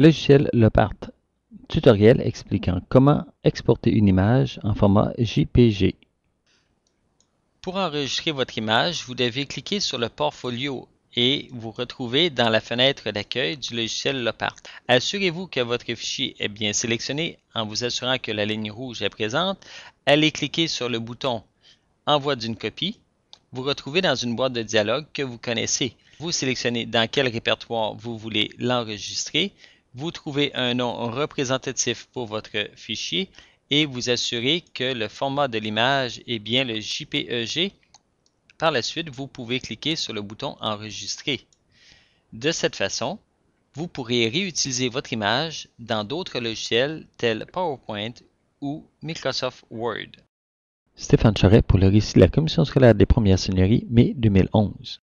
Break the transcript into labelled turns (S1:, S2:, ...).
S1: Logiciel Lopart. Tutoriel expliquant comment exporter une image en format JPG.
S2: Pour enregistrer votre image, vous devez cliquer sur le portfolio et vous retrouver dans la fenêtre d'accueil du logiciel Lopart. Assurez-vous que votre fichier est bien sélectionné en vous assurant que la ligne rouge est présente. Allez cliquer sur le bouton Envoi d'une copie. Vous retrouvez dans une boîte de dialogue que vous connaissez. Vous sélectionnez dans quel répertoire vous voulez l'enregistrer vous trouvez un nom représentatif pour votre fichier et vous assurez que le format de l'image est bien le JPEG. Par la suite, vous pouvez cliquer sur le bouton Enregistrer. De cette façon, vous pourrez réutiliser votre image dans d'autres logiciels tels PowerPoint ou Microsoft Word.
S1: Stéphane Charret pour le récit de la Commission scolaire des Premières Seigneuries, mai 2011.